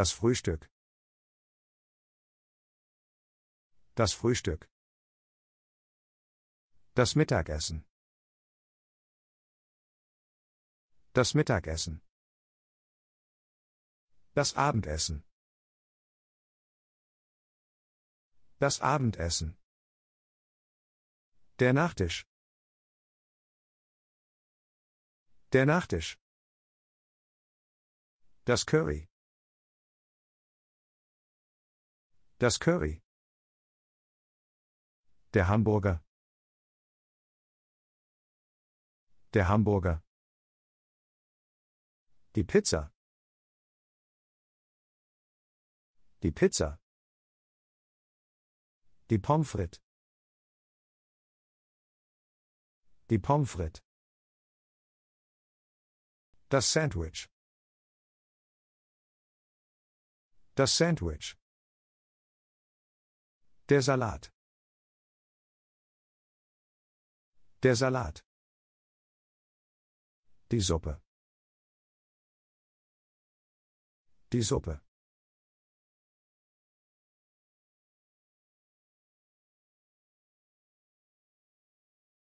Das Frühstück. Das Frühstück. Das Mittagessen. Das Mittagessen. Das Abendessen. Das Abendessen. Der Nachtisch. Der Nachtisch. Das Curry. Das Curry. Der Hamburger. Der Hamburger. Die Pizza. Die Pizza. Die Pommes frites. Die Pommes frites. Das Sandwich. Das Sandwich. Der Salat. Der Salat. Die Suppe. Die Suppe.